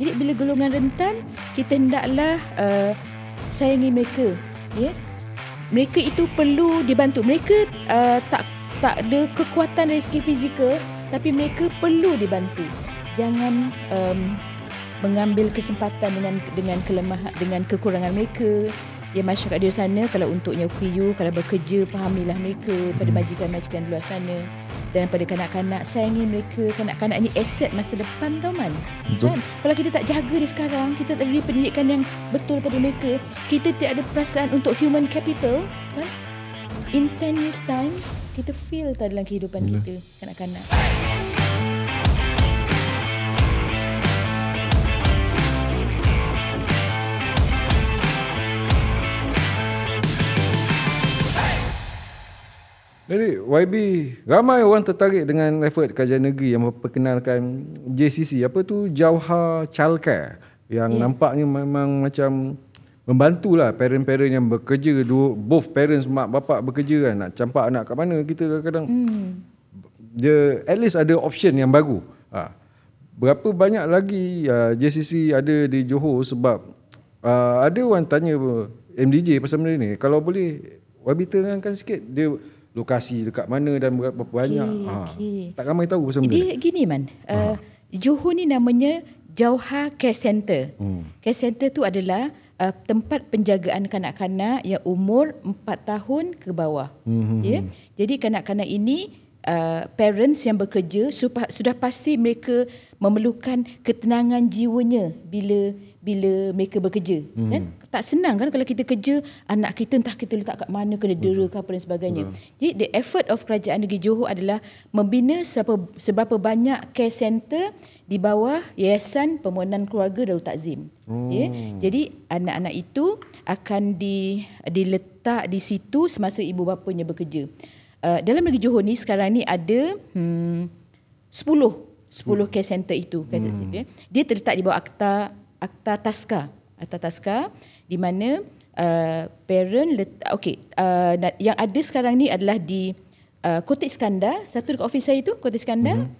Jadi bila golongan rentan, kita hendaklah uh, sayangi mereka. Ya. Yeah? Mereka itu perlu dibantu. Mereka uh, tak tak ada kekuatan dari segi fizikal tapi mereka perlu dibantu. Jangan um, mengambil kesempatan dengan dengan kelemahan dengan kekurangan mereka. Ya masyarakat di sana kalau untuknya QU kalau bekerja fahamilah mereka pada hmm. majikan-majikan di luar sana. Dan pada kanak-kanak Saya ingin mereka Kanak-kanak ini Aset masa depan tau man kan? Kalau kita tak jaga dia sekarang Kita tak beri pendidikan yang Betul pada mereka Kita tak ada perasaan Untuk human capital kan? In 10 years time Kita feel tau dalam kehidupan Bila. kita Kanak-kanak hey! Jadi YB ramai orang tertarik dengan effort kajian negeri yang memperkenalkan JCC apa tu Jauha Childcare yang yeah. nampaknya memang macam membantulah parent-parent yang bekerja dua both parents mak bapak bekerja kan nak campak anak kat mana kita kadang-kadang mm. dia at least ada option yang baru. Ha. Berapa banyak lagi uh, ya, JCC ada di Johor sebab uh, ada orang tanya MDJ pasal benda ni kalau boleh YB terangkan sikit dia lokasi dekat mana dan berapa okay, banyak. Ha. Tak ramai tahu pasal benda. Dia gini man. Ha. Uh, Johor ni namanya Jauha Care Centre. Hmm. Care Centre tu adalah uh, tempat penjagaan kanak-kanak yang umur 4 tahun ke bawah. Hmm. hmm ya. Yeah? Hmm. Jadi kanak-kanak ini Uh, parents yang bekerja sudah pasti mereka memerlukan ketenangan jiwanya bila bila mereka bekerja hmm. kan tak senang kan kalau kita kerja anak kita entah kita letak kat mana kena dera hmm. ke apa dan sebagainya Betul. Hmm. jadi the effort of kerajaan negeri johor adalah membina seberapa, seberapa banyak care center di bawah yayasan permohonan keluarga Darul Takzim hmm. ya jadi anak-anak itu akan di diletak di situ semasa ibu bapanya bekerja uh, dalam negeri Johor ni sekarang ni ada hmm, 10 10 care center itu kata hmm. saya. Dia terletak di bawah akta akta taska akta taska di mana uh, parent letak, okay, uh, yang ada sekarang ni adalah di uh, Kota Iskandar, satu dekat ofis saya tu Kota Iskandar hmm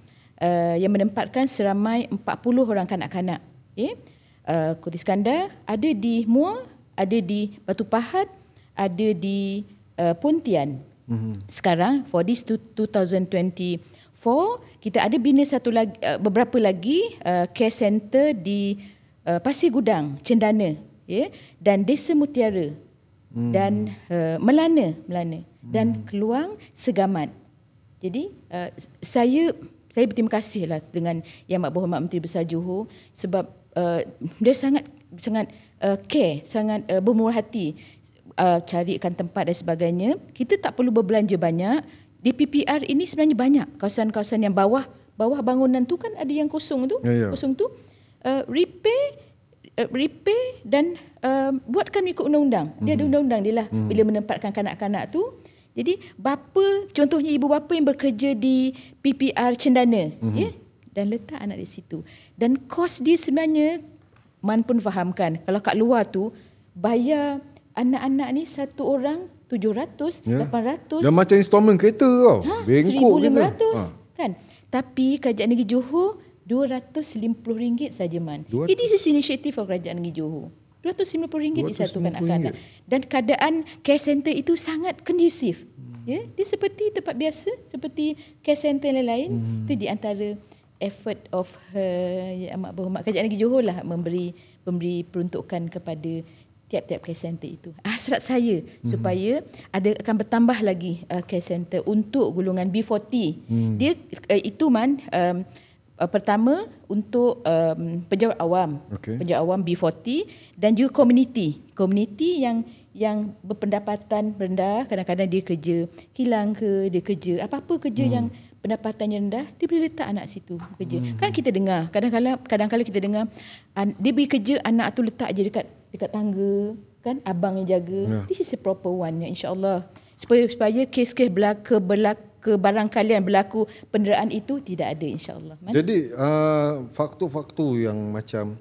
uh, yang menempatkan seramai 40 orang kanak-kanak. Okay. Ya. Uh, Kota Iskandar ada di Muar, ada di Batu Pahat, ada di uh, Pontian hmm Sekarang for this 2024 kita ada bina satu lagi eh, beberapa lagi uh, care center di uh, Pasir Gudang, Cendana, ya yeah, dan Desa Mutiara hmm. dan uh, melana melana dan hmm. keluang segamat. Jadi uh, saya saya berterima kasihlah dengan Yang Maha Berhormat Menteri Besar Johor sebab uh, dia sangat sangat uh, care, sangat uh, bermurah hati uh, carikan tempat dan sebagainya. Kita tak perlu berbelanja banyak. Di PPR ini sebenarnya banyak kawasan-kawasan yang bawah bawah bangunan tu kan ada yang kosong tu, ya, ya. kosong tu uh, repair uh, repair dan uh, buatkan ikut undang-undang. Dia hmm. ada mhm. undang-undang dia lah hmm. bila menempatkan kanak-kanak tu. Jadi bapa contohnya ibu bapa yang bekerja di PPR Cendana hmm. ya dan letak anak di situ. Dan kos dia sebenarnya man pun fahamkan. Kalau kat luar tu bayar anak-anak ni satu orang 700, yeah. 800. Dan macam installment kereta tau. Ha, Bengkok 1500, kereta. ha. kan. Tapi kerajaan negeri Johor RM250 saja man. Ini It is initiative oleh kerajaan negeri Johor. RM250 disatukan anak-anak. Dan keadaan care center itu sangat kondusif. Hmm. Ya, dia seperti tempat biasa, seperti care center lain-lain. Hmm. Itu di antara effort of her, eh, ya, mak berhormat. Kerajaan negeri Johor lah memberi, memberi peruntukan kepada tiap-tiap care center itu. Hasrat ah, saya hmm. supaya ada akan bertambah lagi uh, care center untuk golongan B40. Hmm. Dia uh, itu man um, uh, pertama untuk um, pejabat awam. Okay. Pejabat awam B40 dan juga community. Community yang yang berpendapatan rendah, kadang-kadang dia kerja kilang ke, dia kerja apa-apa kerja hmm. yang pendapatannya rendah, dia boleh letak anak situ kerja. Hmm. Kan kita dengar, kadang-kadang kadang-kadang kita dengar dia beri kerja anak tu letak je dekat dekat tangga kan abang yang jaga yeah. this is a proper one ya insyaallah supaya supaya kes-kes berlaku berlaku barang kalian berlaku penderaan itu tidak ada insyaallah jadi uh, faktor-faktor yang macam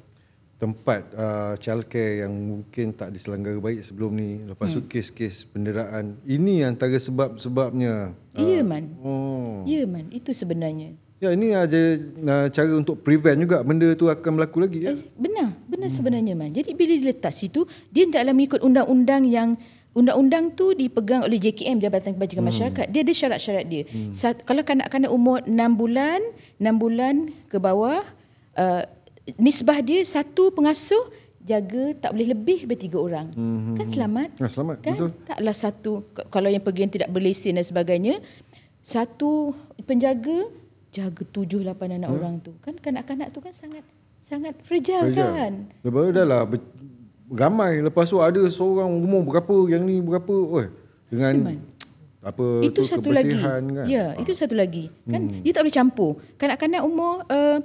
tempat uh, childcare yang mungkin tak diselenggara baik sebelum ni lepas hmm. tu kes-kes penderaan ini antara sebab-sebabnya ya yeah, uh, man oh ya yeah, man itu sebenarnya ya ini ada uh, cara untuk prevent juga benda tu akan berlaku lagi ya benar benar hmm. sebenarnya man. Jadi bila diletak situ, dia taklah mengikut undang-undang yang undang-undang tu dipegang oleh JKM Jabatan Kebajikan hmm. Masyarakat. Dia ada syarat-syarat dia. Hmm. Saat, kalau kanak-kanak umur 6 bulan, 6 bulan ke bawah, uh, nisbah dia satu pengasuh jaga tak boleh lebih daripada tiga orang. Hmm. Kan selamat? Ya, selamat. Kan? Betul. Taklah satu kalau yang pergi yang tidak berlesen dan sebagainya, satu penjaga jaga tujuh lapan anak hmm. orang tu. Kan kanak-kanak tu kan sangat Sangat fragile, fragile. kan? Dah baru dah lah. Ramai. Lepas tu ada seorang umur berapa, yang ni berapa. Oi, dengan Memang. apa itu tu, satu lagi. kan? Ya, ah. itu satu lagi. Kan hmm. dia tak boleh campur. Kanak-kanak umur uh,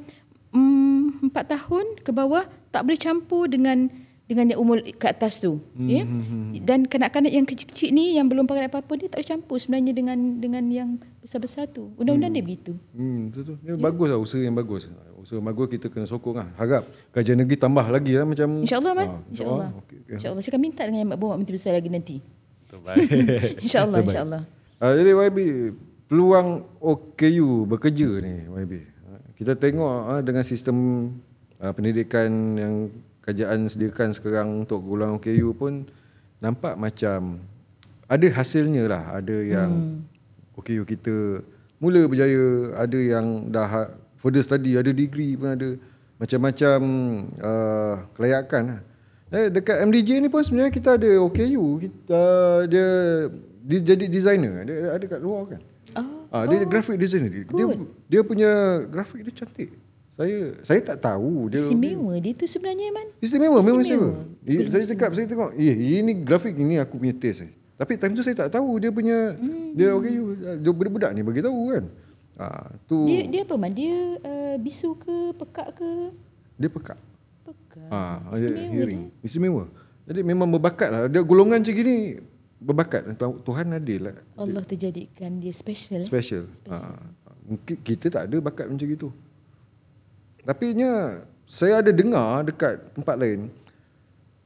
um, 4 tahun ke bawah tak boleh campur dengan dengan yang umur ke atas tu hmm. ya hmm, hmm, hmm. dan kanak-kanak yang kecil-kecil ni yang belum pakai apa-apa ni tak tercampur sebenarnya dengan dengan yang besar-besar tu undang-undang hmm. dia begitu hmm betul tu ya, ya. bagus lah usaha yang bagus usaha yang bagus kita kena sokong lah harap kerajaan negeri tambah lagi lah macam insyaAllah man ah, insyaAllah insya ah, okay, okay. insya saya akan minta dengan yang bawa menteri besar lagi nanti insyaAllah insyaAllah uh, jadi YB peluang OKU bekerja ni YB kita tengok uh, dengan sistem uh, pendidikan yang kerajaan sediakan sekarang untuk golongan OKU pun nampak macam ada hasilnya lah ada yang hmm. OKU kita mula berjaya ada yang dah ha-, further study ada degree pun ada macam-macam uh, kelayakan lah. eh, dekat MDJ ni pun sebenarnya kita ada OKU kita uh, dia jadi designer dia ada kat luar kan oh. Ah, dia oh. graphic designer dia, dia dia punya graphic dia cantik saya saya tak tahu dia istimewa dia tu sebenarnya man. Istimewa, istimewa. memang istimewa. Ya, saya cakap saya tengok, eh ini grafik ini aku punya taste eh. Tapi time tu saya tak tahu dia punya hmm. dia okay dia budak-budak ni bagi tahu kan. Ha, tu Dia dia apa man? Dia uh, bisu ke pekak ke? Dia pekak. Pekak. Ha, istimewa hearing. Dia. Istimewa. Jadi memang berbakat lah. Dia golongan macam ni berbakat. Tuhan adil lah. Allah terjadikan dia special. Special. special. Ha. Kita tak ada bakat macam itu. Tapi nya saya ada dengar dekat tempat lain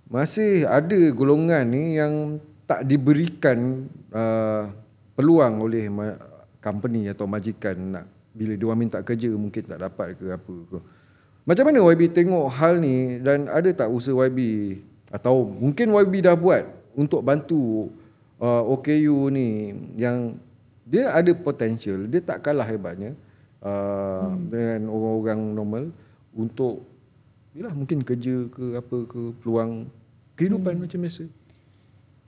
masih ada golongan ni yang tak diberikan uh, peluang oleh company atau majikan nak bila dia orang minta kerja mungkin tak dapat ke apa ke. Macam mana YB tengok hal ni dan ada tak usaha YB atau mungkin YB dah buat untuk bantu uh, OKU ni yang dia ada potensial dia tak kalah hebatnya uh, hmm. dengan orang-orang normal untuk yalah mungkin kerja ke apa ke peluang kehidupan hmm. macam biasa.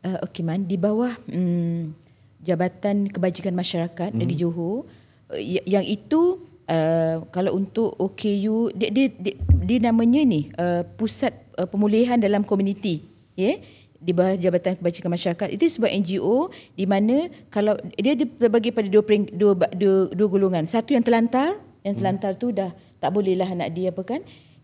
Uh, eh, okay man di bawah um, jabatan kebajikan masyarakat hmm. negeri Johor eh, yang itu uh, kalau untuk OKU dia dia dia, dia namanya ni uh, pusat uh, pemulihan dalam komuniti ya. Yeah? di bawah Jabatan Kebajikan Masyarakat itu sebuah NGO di mana kalau dia dibagi pada dua, pering, dua, dua, dua golongan satu yang terlantar yang terlantar hmm. tu dah tak bolehlah anak dia apa kan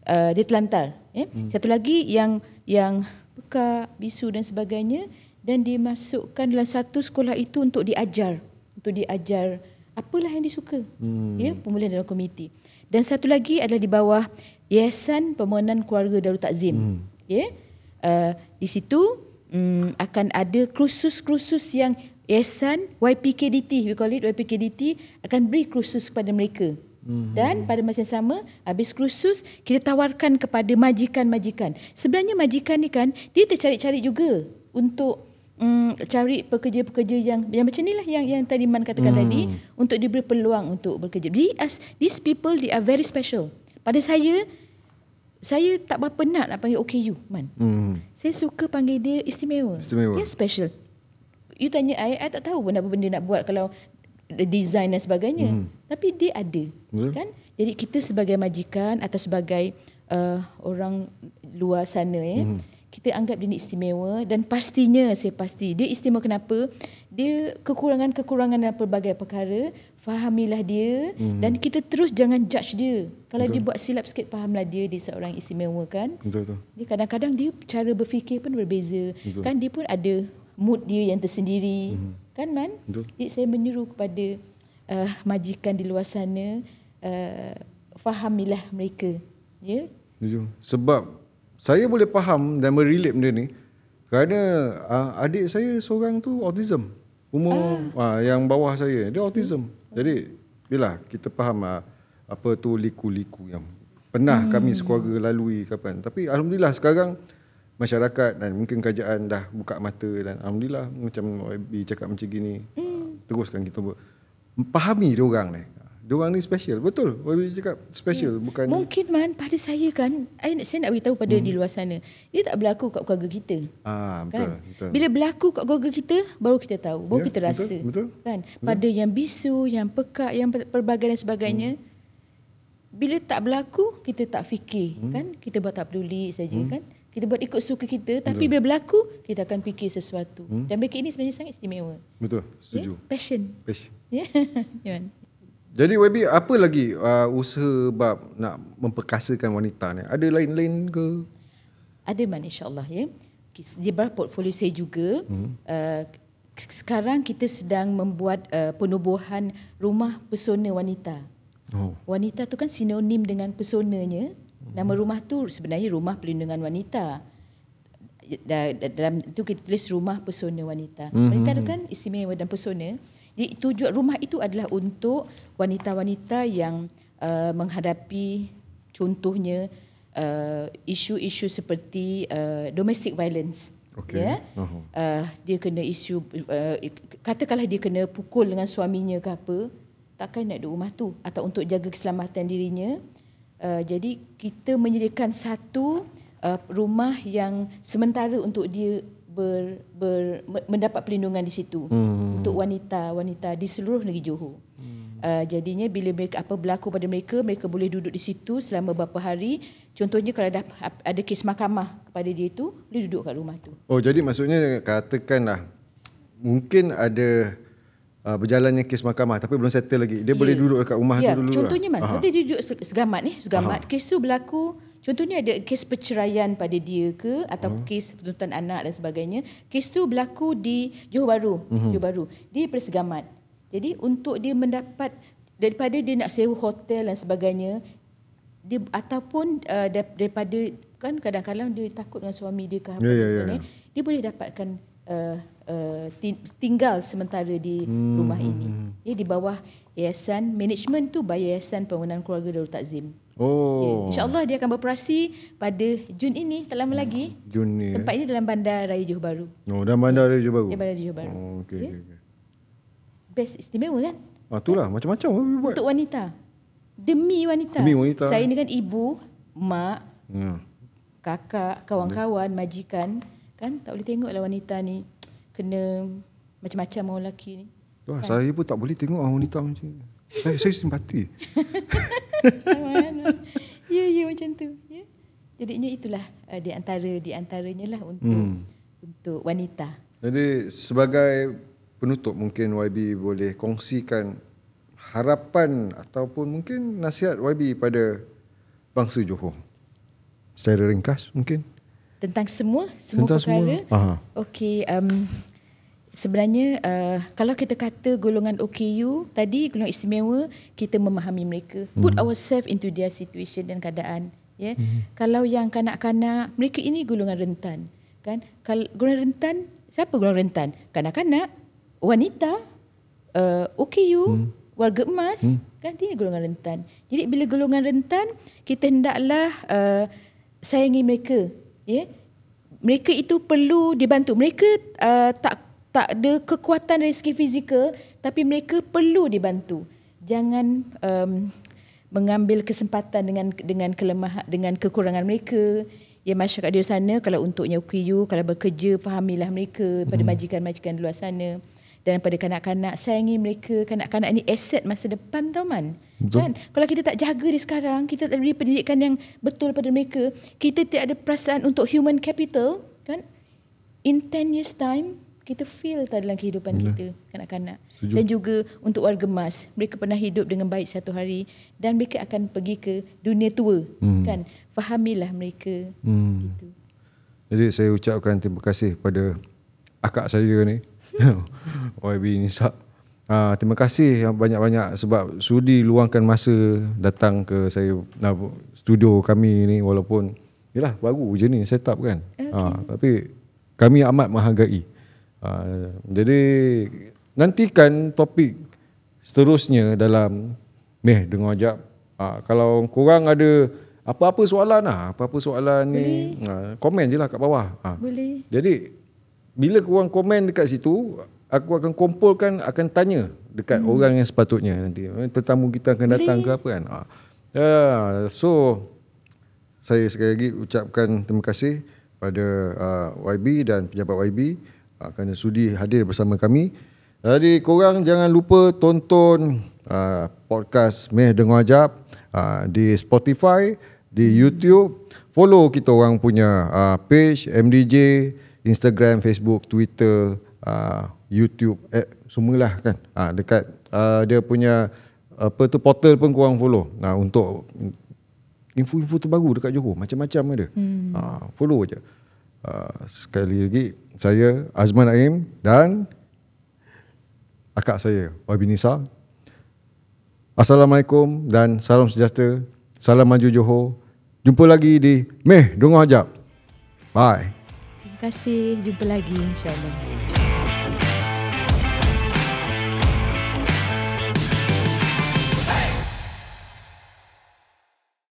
uh, dia terlantar ya hmm. satu lagi yang yang peka bisu dan sebagainya dan dimasukkan dalam satu sekolah itu untuk diajar untuk diajar apalah yang disuka hmm. ya pemulihan dalam komiti dan satu lagi adalah di bawah Yayasan Pemenan Keluarga Darul Takzim hmm. ya Uh, di situ um, akan ada kursus-kursus yang yesan YPKDT, we call it YPKDT, akan beri kursus kepada mereka. Mhm. Dan pada masa yang sama, habis kursus, kita tawarkan kepada majikan-majikan. Sebenarnya majikan ni kan, dia tercari-cari juga untuk um, cari pekerja-pekerja yang, yang macam lah yang, yang tadi Man katakan mm. tadi, untuk diberi peluang untuk bekerja. Jadi, as, these people, they are very special. Pada saya, saya tak berapa nak nak panggil OKU man. Hmm. Saya suka panggil dia istimewa. istimewa. Dia special. You tanya I, I tak tahu benda apa benda nak buat kalau design dan sebagainya. Hmm. Tapi dia ada. Hmm. Kan? Jadi kita sebagai majikan atau sebagai uh, orang luar sana eh, hmm kita anggap dia ni istimewa dan pastinya saya pasti dia istimewa kenapa dia kekurangan-kekurangan dan pelbagai perkara fahamilah dia hmm. dan kita terus jangan judge dia kalau betul. dia buat silap sikit fahamlah dia dia seorang istimewa kan betul betul dia kadang-kadang dia cara berfikir pun berbeza betul. kan dia pun ada mood dia yang tersendiri hmm. kan man betul. jadi saya menyeru kepada uh, majikan di luar sana uh, fahamilah mereka ya yeah? sebab saya boleh faham dan merelate benda ni kerana uh, adik saya seorang tu autism umur uh. Uh, yang bawah saya dia autism hmm. jadi bila kita faham uh, apa tu liku-liku yang pernah hmm. kami sekeluarga lalui kapan tapi alhamdulillah sekarang masyarakat dan mungkin kerajaan dah buka mata dan alhamdulillah macam YB cakap macam gini hmm. uh, teruskan kita ber- fahami dia ni Diorang ni special Betul Wabi cakap special hmm. bukan Mungkin man Pada saya kan Saya nak beritahu pada hmm. di luar sana Dia tak berlaku kat keluarga kita ah, kan? betul, kan? betul. Bila berlaku kat keluarga kita Baru kita tahu Baru yeah, kita rasa betul, kan? betul. kan? Pada yang bisu Yang pekak Yang pelbagai dan sebagainya hmm. Bila tak berlaku Kita tak fikir hmm. kan? Kita buat tak peduli saja hmm. kan kita buat ikut suka kita tapi bila berlaku kita akan fikir sesuatu hmm? dan bagi ini sebenarnya sangat istimewa betul ya? setuju yeah? passion passion ya yeah? Jadi YB apa lagi uh, usaha bab nak memperkasakan wanita ni? Ada lain-lain ke? Ada man Allah ya. Di bawah portfolio saya juga, hmm. uh, sekarang kita sedang membuat uh, penubuhan rumah pesona wanita. Oh. Wanita tu kan sinonim dengan personanya. Hmm. Nama rumah tu sebenarnya rumah pelindungan wanita. Ya, dalam tu kita tulis rumah pesona wanita. Hmm. Wanita tu hmm, hmm. kan istimewa dan pesona. Jadi tujuan rumah itu adalah untuk wanita-wanita yang uh, menghadapi contohnya uh, isu-isu seperti uh, domestic violence. Okay. Ya. Uh, dia kena isu uh, katakanlah dia kena pukul dengan suaminya ke apa, takkan nak duduk rumah tu atau untuk jaga keselamatan dirinya. Uh, jadi kita menyediakan satu uh, rumah yang sementara untuk dia ber, ber mendapat perlindungan di situ hmm. untuk wanita-wanita di seluruh negeri Johor. Hmm. Uh, jadinya bila mereka apa berlaku pada mereka mereka boleh duduk di situ selama beberapa hari contohnya kalau ada ada kes mahkamah kepada dia itu dia duduk kat rumah tu oh jadi maksudnya katakanlah mungkin ada uh, berjalannya kes mahkamah tapi belum settle lagi dia yeah. boleh ya. duduk dekat rumah yeah. tu ya, dulu lah. contohnya mana dia duduk segamat ni segamat Aha. kes tu berlaku Contohnya ada kes perceraian pada dia ke atau hmm. kes penuntutan anak dan sebagainya. Kes tu berlaku di Johor Bahru, hmm. Johor Bahru. Di Persegamat. Jadi untuk dia mendapat daripada dia nak sewa hotel dan sebagainya dia ataupun uh, daripada kan kadang-kadang dia takut dengan suami dia ke apa yeah, yeah, yeah. dia boleh dapatkan uh, uh, tinggal sementara di hmm. rumah ini. Ya di bawah yayasan management tu bayar yayasan pembangunan keluarga Darul Takzim. Oh. Ya, InsyaAllah dia akan beroperasi pada Jun ini, tak lama lagi. Jun ni. Tempat ini eh? dalam Bandar Raya Johor Bahru. Oh, dalam Bandar ya. Raya Johor Bahru? Ya, Bandar Raya Johor Bahru. Oh, okay, ya. okay. Best istimewa kan? Ah, itulah. Macam-macam lah buat. Untuk wanita. Demi wanita. Demi wanita. Saya ini kan ibu, mak, ya. kakak, kawan-kawan, majikan. Kan tak boleh tengok lah wanita ni. Kena macam-macam orang lelaki ni. Wah, kan? Saya pun tak boleh tengok orang wanita macam ni. Saya, saya simpati. ya ya macam tu ya jadinya itulah uh, di antara di antaranya lah untuk hmm. untuk wanita jadi sebagai penutup mungkin YB boleh kongsikan harapan ataupun mungkin nasihat YB pada bangsa Johor secara ringkas mungkin tentang semua semua tentang perkara okey um, sebenarnya uh, kalau kita kata golongan OKU tadi golongan istimewa kita memahami mereka mm. put hmm. ourselves into their situation dan keadaan ya yeah? mm. kalau yang kanak-kanak mereka ini golongan rentan kan kalau golongan rentan siapa golongan rentan kanak-kanak wanita uh, eh, OKU mm. warga emas mm. kan dia golongan rentan jadi bila golongan rentan kita hendaklah uh, sayangi mereka ya yeah? mereka itu perlu dibantu mereka uh, tak tak ada kekuatan dari segi fizikal tapi mereka perlu dibantu jangan um, mengambil kesempatan dengan dengan kelemahan dengan kekurangan mereka ya masyarakat di sana kalau untuknya UKU kalau bekerja fahamilah mereka pada hmm. majikan-majikan di luar sana dan pada kanak-kanak sayangi mereka kanak-kanak ini aset masa depan tau man betul. kan kalau kita tak jaga di sekarang kita tak beri pendidikan yang betul pada mereka kita tiada perasaan untuk human capital kan in 10 years time kita feel tak dalam kehidupan Bila. kita kanak-kanak dan juga untuk warga emas mereka pernah hidup dengan baik satu hari dan mereka akan pergi ke dunia tua hmm. kan fahamilah mereka hmm. gitu. jadi saya ucapkan terima kasih pada akak saya ni YB Nisa Ah, terima kasih banyak-banyak sebab sudi luangkan masa datang ke saya nah, studio kami ni walaupun yalah baru je ni setup kan. Okay. Ah, tapi kami amat menghargai. Ha, jadi nantikan topik seterusnya dalam meh dengar jap. Ha, kalau kurang ada apa-apa soalan lah, apa-apa soalan ni, ha, komen je lah kat bawah. Ha. Boleh. Jadi bila kau korang komen dekat situ, aku akan kumpulkan, akan tanya dekat hmm. orang yang sepatutnya nanti. Tetamu kita akan datang ke apa kan. Ha. Ya, so saya sekali lagi ucapkan terima kasih pada uh, ha, YB dan pejabat YB uh, kerana sudi hadir bersama kami. Jadi korang jangan lupa tonton uh, podcast Meh Dengar Ajab uh, di Spotify, di YouTube. Follow kita orang punya uh, page MDJ, Instagram, Facebook, Twitter, uh, YouTube, eh, semualah kan. Uh, dekat uh, dia punya apa tu portal pun korang follow. Nah uh, untuk info-info terbaru dekat Johor macam-macam ada. Hmm. Uh, follow aja. Ah, sekali lagi saya Azman Aim dan akak saya Wabi Nisa. Assalamualaikum dan salam sejahtera. Salam maju Johor. Jumpa lagi di Meh Dungu Ajab. Bye. Terima kasih. Jumpa lagi insya-Allah.